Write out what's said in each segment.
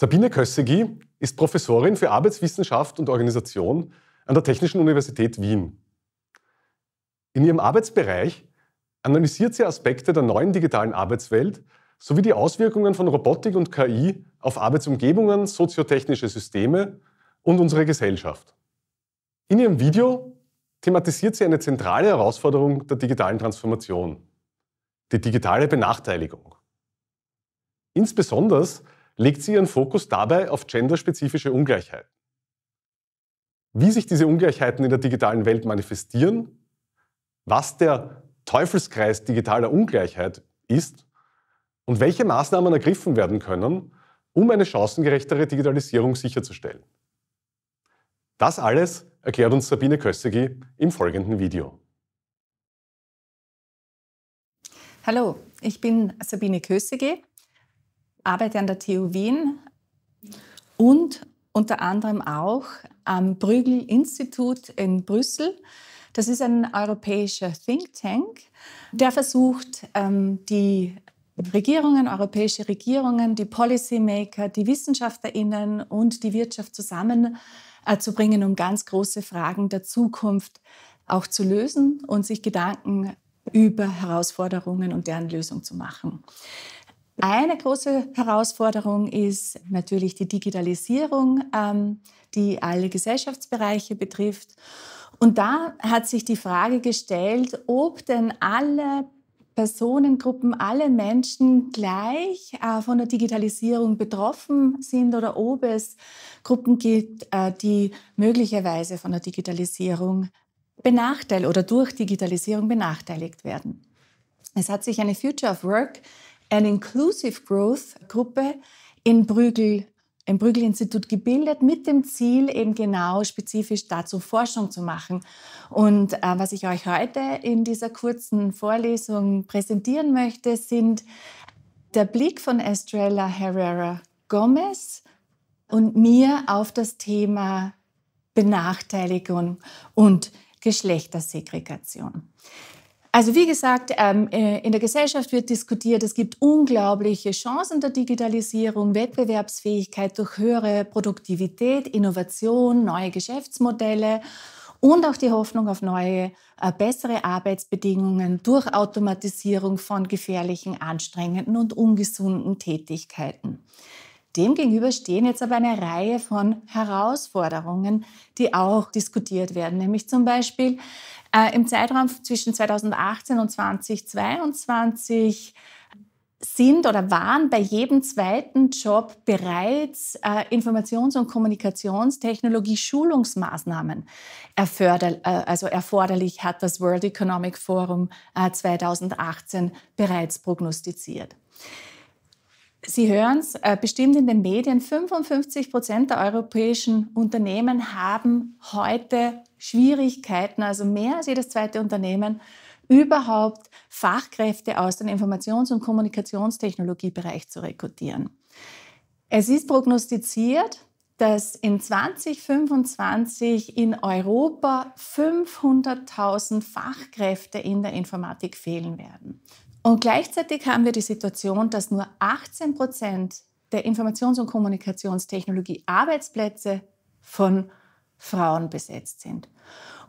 Sabine Kössegi ist Professorin für Arbeitswissenschaft und Organisation an der Technischen Universität Wien. In ihrem Arbeitsbereich analysiert sie Aspekte der neuen digitalen Arbeitswelt sowie die Auswirkungen von Robotik und KI auf Arbeitsumgebungen, soziotechnische Systeme und unsere Gesellschaft. In ihrem Video thematisiert sie eine zentrale Herausforderung der digitalen Transformation, die digitale Benachteiligung. Insbesondere legt sie ihren Fokus dabei auf genderspezifische Ungleichheiten. Wie sich diese Ungleichheiten in der digitalen Welt manifestieren, was der Teufelskreis digitaler Ungleichheit ist und welche Maßnahmen ergriffen werden können, um eine chancengerechtere Digitalisierung sicherzustellen. Das alles erklärt uns Sabine Kössegi im folgenden Video. Hallo, ich bin Sabine Kössegi arbeite an der TU Wien und unter anderem auch am Brügel-Institut in Brüssel. Das ist ein europäischer Think Tank, der versucht, ähm, die Regierungen, europäische Regierungen, die Policymaker, die WissenschaftlerInnen und die Wirtschaft zusammenzubringen, äh, um ganz große Fragen der Zukunft auch zu lösen und sich Gedanken über Herausforderungen und deren Lösung zu machen. Eine große Herausforderung ist natürlich die Digitalisierung, ähm, die alle Gesellschaftsbereiche betrifft. Und da hat sich die Frage gestellt, ob denn alle Personengruppen, alle Menschen gleich äh, von der Digitalisierung betroffen sind oder ob es Gruppen gibt, äh, die möglicherweise von der Digitalisierung benachteiligt oder durch Digitalisierung benachteiligt werden. Es hat sich eine Future of Work eine Inclusive Growth Gruppe in Brügel im Brügel-Institut gebildet mit dem Ziel, eben genau spezifisch dazu Forschung zu machen. Und äh, was ich euch heute in dieser kurzen Vorlesung präsentieren möchte, sind der Blick von Estrella Herrera Gomez und mir auf das Thema Benachteiligung und Geschlechtersegregation. Also wie gesagt, ähm, äh, in der Gesellschaft wird diskutiert, es gibt unglaubliche Chancen der Digitalisierung, Wettbewerbsfähigkeit durch höhere Produktivität, Innovation, neue Geschäftsmodelle und auch die Hoffnung auf neue, äh, bessere Arbeitsbedingungen durch Automatisierung von gefährlichen, anstrengenden und ungesunden Tätigkeiten. Demgegenüber stehen jetzt aber eine Reihe von Herausforderungen, die auch diskutiert werden, nämlich zum Beispiel äh, im Zeitraum zwischen 2018 und 2022 sind oder waren bei jedem zweiten Job bereits äh, Informations- und Kommunikationstechnologie-Schulungsmaßnahmen äh, also erforderlich, hat das World Economic Forum äh, 2018 bereits prognostiziert. Sie hören es äh, bestimmt in den Medien, 55 Prozent der europäischen Unternehmen haben heute Schwierigkeiten, also mehr als jedes zweite Unternehmen, überhaupt Fachkräfte aus dem Informations- und Kommunikationstechnologiebereich zu rekrutieren. Es ist prognostiziert, dass in 2025 in Europa 500.000 Fachkräfte in der Informatik fehlen werden. Und gleichzeitig haben wir die Situation, dass nur 18 Prozent der Informations- und Kommunikationstechnologie Arbeitsplätze von Frauen besetzt sind.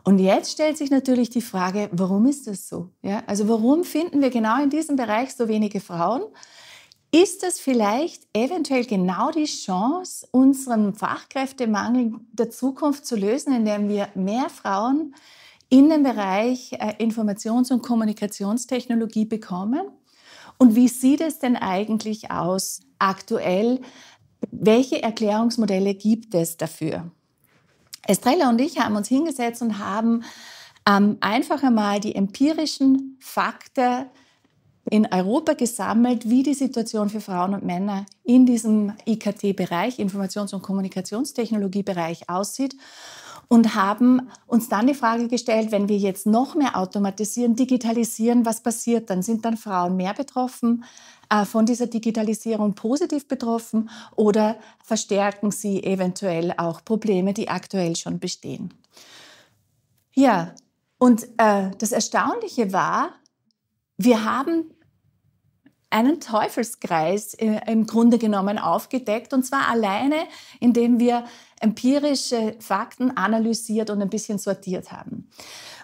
Und jetzt stellt sich natürlich die Frage, warum ist das so? Ja, also warum finden wir genau in diesem Bereich so wenige Frauen? Ist das vielleicht eventuell genau die Chance, unseren Fachkräftemangel der Zukunft zu lösen, indem wir mehr Frauen in den Bereich äh, Informations- und Kommunikationstechnologie bekommen? Und wie sieht es denn eigentlich aus aktuell? Welche Erklärungsmodelle gibt es dafür? Estrella und ich haben uns hingesetzt und haben ähm, einfach einmal die empirischen Fakten in Europa gesammelt, wie die Situation für Frauen und Männer in diesem IKT-Bereich, Informations- und Kommunikationstechnologiebereich aussieht und haben uns dann die Frage gestellt, wenn wir jetzt noch mehr automatisieren, digitalisieren, was passiert dann? Sind dann Frauen mehr betroffen äh, von dieser Digitalisierung positiv betroffen oder verstärken sie eventuell auch Probleme, die aktuell schon bestehen? Ja, und äh, das Erstaunliche war, wir haben einen Teufelskreis äh, im Grunde genommen aufgedeckt und zwar alleine, indem wir empirische Fakten analysiert und ein bisschen sortiert haben.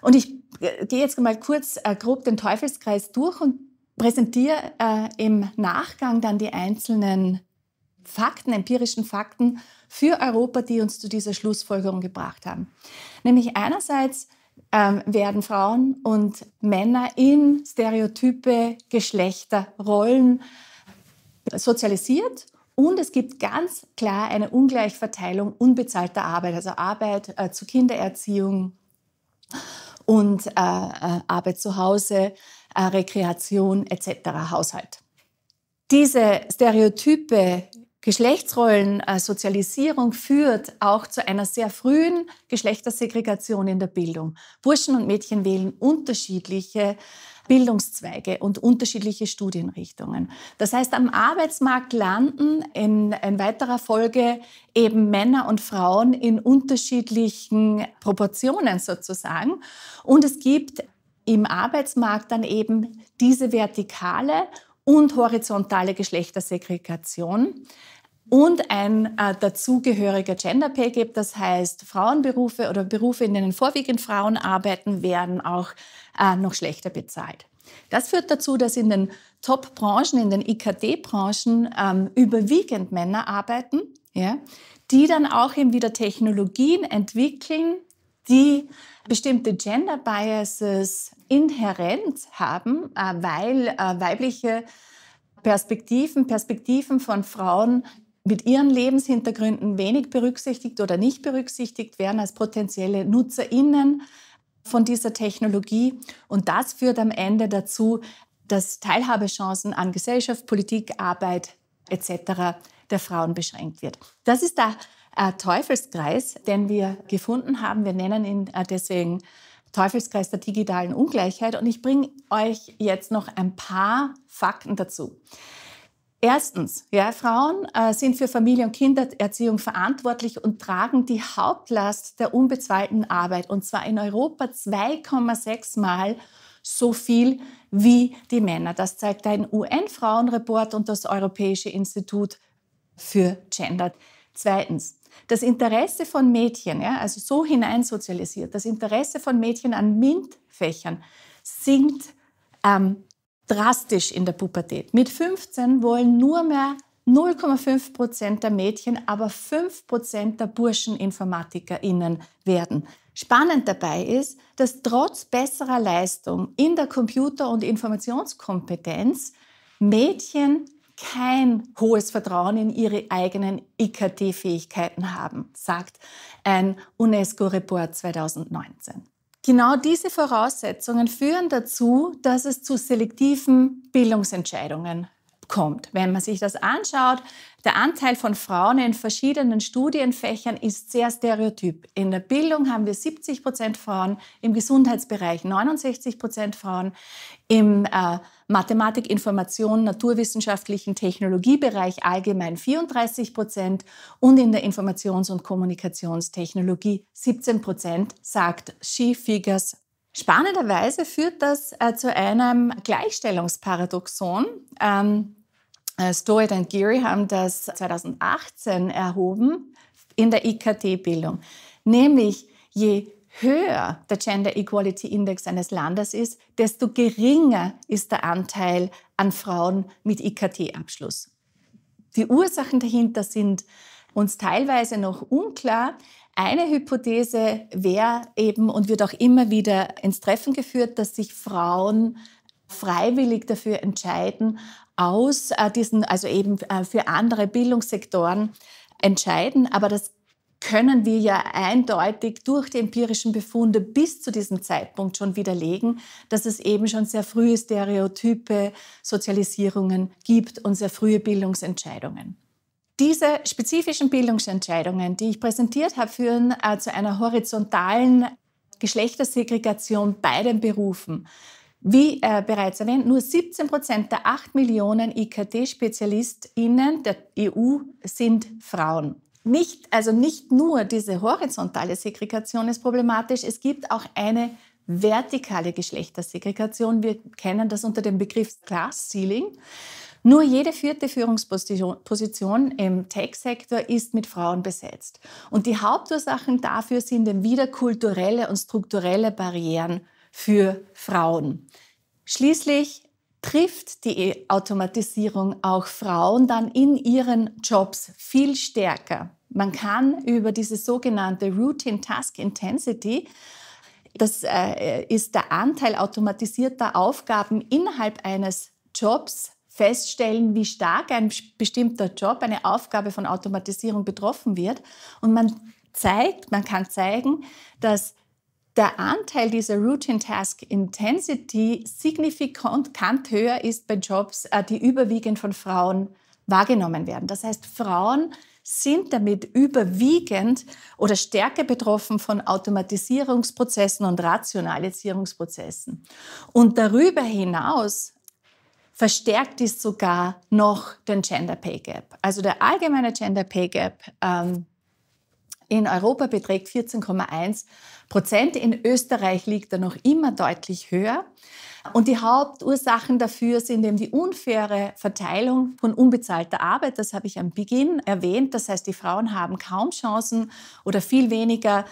Und ich äh, gehe jetzt mal kurz äh, grob den Teufelskreis durch und präsentiere äh, im Nachgang dann die einzelnen Fakten, empirischen Fakten für Europa, die uns zu dieser Schlussfolgerung gebracht haben. Nämlich einerseits ähm, werden Frauen und Männer in Stereotype, Geschlechterrollen sozialisiert und es gibt ganz klar eine Ungleichverteilung unbezahlter Arbeit, also Arbeit äh, zu Kindererziehung und äh, äh Arbeit zu Hause, äh, Rekreation etc., Haushalt. Diese Stereotype Geschlechtsrollensozialisierung äh, führt auch zu einer sehr frühen Geschlechtersegregation in der Bildung. Burschen und Mädchen wählen unterschiedliche Bildungszweige und unterschiedliche Studienrichtungen. Das heißt, am Arbeitsmarkt landen in, in weiterer Folge eben Männer und Frauen in unterschiedlichen Proportionen sozusagen. Und es gibt im Arbeitsmarkt dann eben diese vertikale und horizontale Geschlechtersegregation, und ein äh, dazugehöriger Gender Pay Gap. Das heißt, Frauenberufe oder Berufe, in denen vorwiegend Frauen arbeiten, werden auch äh, noch schlechter bezahlt. Das führt dazu, dass in den Top-Branchen, in den IKT-Branchen ähm, überwiegend Männer arbeiten, ja, die dann auch eben wieder Technologien entwickeln, die bestimmte Gender Biases inhärent haben, äh, weil äh, weibliche Perspektiven, Perspektiven von Frauen mit ihren Lebenshintergründen wenig berücksichtigt oder nicht berücksichtigt werden als potenzielle Nutzerinnen von dieser Technologie. Und das führt am Ende dazu, dass Teilhabechancen an Gesellschaft, Politik, Arbeit etc. der Frauen beschränkt wird. Das ist der äh, Teufelskreis, den wir gefunden haben. Wir nennen ihn äh, deswegen Teufelskreis der digitalen Ungleichheit. Und ich bringe euch jetzt noch ein paar Fakten dazu. Erstens, ja, Frauen äh, sind für Familie- und Kindererziehung verantwortlich und tragen die Hauptlast der unbezahlten Arbeit, und zwar in Europa 2,6 Mal so viel wie die Männer. Das zeigt ein UN-Frauenreport und das Europäische Institut für Gender. Zweitens, das Interesse von Mädchen, ja, also so hineinsozialisiert, das Interesse von Mädchen an MINT-Fächern sinkt ähm, drastisch in der Pubertät. Mit 15 wollen nur mehr 0,5 Prozent der Mädchen, aber 5 Prozent der Burschen InformatikerInnen werden. Spannend dabei ist, dass trotz besserer Leistung in der Computer- und Informationskompetenz Mädchen kein hohes Vertrauen in ihre eigenen IKT-Fähigkeiten haben, sagt ein UNESCO-Report 2019. Genau diese Voraussetzungen führen dazu, dass es zu selektiven Bildungsentscheidungen kommt. Wenn man sich das anschaut, der Anteil von Frauen in verschiedenen Studienfächern ist sehr stereotyp. In der Bildung haben wir 70 Prozent Frauen, im Gesundheitsbereich 69 Prozent Frauen, im äh, Mathematik, Information, naturwissenschaftlichen Technologiebereich allgemein 34 Prozent und in der Informations- und Kommunikationstechnologie 17 Prozent, sagt She Figures Spannenderweise führt das äh, zu einem Gleichstellungsparadoxon. Ähm, äh, Stewart und Geary haben das 2018 erhoben in der IKT-Bildung. Nämlich, je höher der Gender Equality Index eines Landes ist, desto geringer ist der Anteil an Frauen mit IKT-Abschluss. Die Ursachen dahinter sind uns teilweise noch unklar. Eine Hypothese wäre eben und wird auch immer wieder ins Treffen geführt, dass sich Frauen freiwillig dafür entscheiden, aus äh, diesen, also eben äh, für andere Bildungssektoren entscheiden. Aber das können wir ja eindeutig durch die empirischen Befunde bis zu diesem Zeitpunkt schon widerlegen, dass es eben schon sehr frühe Stereotype, Sozialisierungen gibt und sehr frühe Bildungsentscheidungen. Diese spezifischen Bildungsentscheidungen, die ich präsentiert habe, führen äh, zu einer horizontalen Geschlechtersegregation bei den Berufen. Wie äh, bereits erwähnt, nur 17 Prozent der 8 Millionen IKT-SpezialistInnen der EU sind Frauen nicht, also nicht nur diese horizontale Segregation ist problematisch, es gibt auch eine vertikale Geschlechtersegregation. Wir kennen das unter dem Begriff Class Ceiling. Nur jede vierte Führungsposition im Tech-Sektor ist mit Frauen besetzt. Und die Hauptursachen dafür sind eben wieder kulturelle und strukturelle Barrieren für Frauen. Schließlich trifft die Automatisierung auch Frauen dann in ihren Jobs viel stärker. Man kann über diese sogenannte Routine Task Intensity, das äh, ist der Anteil automatisierter Aufgaben innerhalb eines Jobs, feststellen, wie stark ein bestimmter Job, eine Aufgabe von Automatisierung betroffen wird. Und man zeigt, man kann zeigen, dass der Anteil dieser Routine Task Intensity signifikant höher ist bei Jobs, äh, die überwiegend von Frauen wahrgenommen werden. Das heißt, Frauen sind damit überwiegend oder stärker betroffen von Automatisierungsprozessen und Rationalisierungsprozessen. Und darüber hinaus verstärkt dies sogar noch den Gender Pay Gap. Also der allgemeine Gender Pay Gap ähm, in Europa beträgt 14,1 Prozent. In Österreich liegt er noch immer deutlich höher. Und die Hauptursachen dafür sind eben die unfaire Verteilung von unbezahlter Arbeit. Das habe ich am Beginn erwähnt. Das heißt, die Frauen haben kaum Chancen oder viel weniger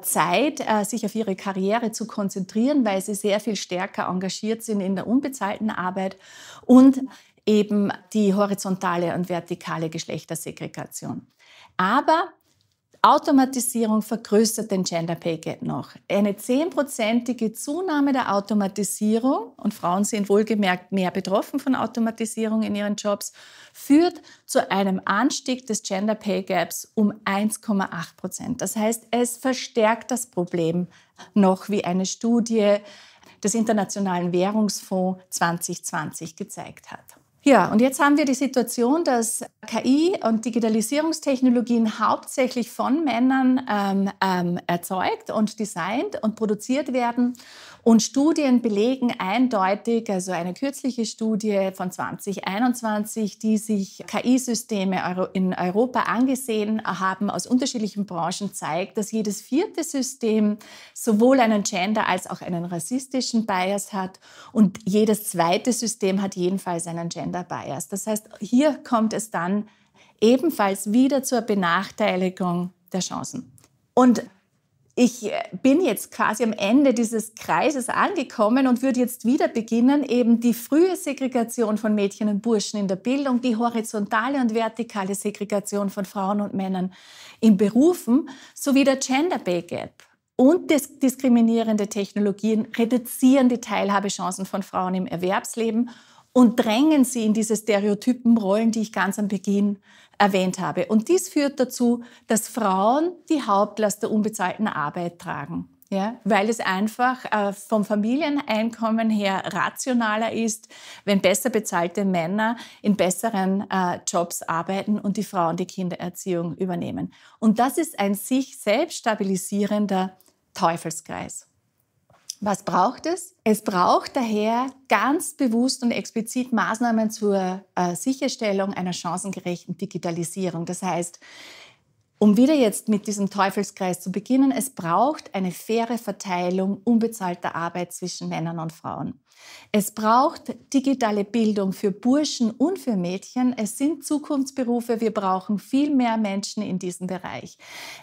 Zeit, äh, sich auf ihre Karriere zu konzentrieren, weil sie sehr viel stärker engagiert sind in der unbezahlten Arbeit und eben die horizontale und vertikale Geschlechtersegregation. Aber Automatisierung vergrößert den Gender Pay Gap noch. Eine zehnprozentige Zunahme der Automatisierung, und Frauen sind wohlgemerkt mehr betroffen von Automatisierung in ihren Jobs, führt zu einem Anstieg des Gender Pay Gaps um 1,8 Prozent. Das heißt, es verstärkt das Problem noch, wie eine Studie des Internationalen Währungsfonds 2020 gezeigt hat. Ja, und jetzt haben wir die Situation, dass KI und Digitalisierungstechnologien hauptsächlich von Männern ähm, ähm, erzeugt und designt und produziert werden. Und Studien belegen eindeutig, also eine kürzliche Studie von 2021, die sich KI-Systeme in Europa angesehen haben aus unterschiedlichen Branchen, zeigt, dass jedes vierte System sowohl einen Gender- als auch einen rassistischen Bias hat und jedes zweite System hat jedenfalls einen Gender-Bias. Das heißt, hier kommt es dann ebenfalls wieder zur Benachteiligung der Chancen. Und ich äh, bin jetzt quasi am Ende dieses Kreises angekommen und würde jetzt wieder beginnen, eben die frühe Segregation von Mädchen und Burschen in der Bildung, die horizontale und vertikale Segregation von Frauen und Männern in Berufen sowie der Gender Pay Gap und diskriminierende Technologien reduzieren die Teilhabechancen von Frauen im Erwerbsleben und drängen sie in diese Stereotypenrollen, die ich ganz am Beginn erwähnt habe. Und dies führt dazu, dass Frauen die Hauptlast der unbezahlten Arbeit tragen. Ja, weil es einfach äh, vom Familieneinkommen her rationaler ist, wenn besser bezahlte Männer in besseren äh, Jobs arbeiten und die Frauen die Kindererziehung übernehmen. Und das ist ein sich selbst stabilisierender Teufelskreis. Was braucht es? Es braucht daher ganz bewusst und explizit Maßnahmen zur äh, Sicherstellung einer chancengerechten Digitalisierung. Das heißt, um wieder jetzt mit diesem Teufelskreis zu beginnen, es braucht eine faire Verteilung unbezahlter Arbeit zwischen Männern und Frauen. Es braucht digitale Bildung für Burschen und für Mädchen. Es sind Zukunftsberufe. Wir brauchen viel mehr Menschen in diesem Bereich.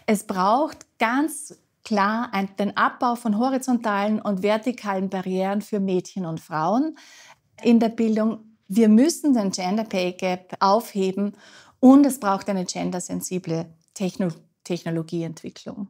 Es braucht ganz klar den Abbau von horizontalen und vertikalen Barrieren für Mädchen und Frauen in der Bildung. Wir müssen den Gender Pay Gap aufheben und es braucht eine gendersensible Techno Technologieentwicklung.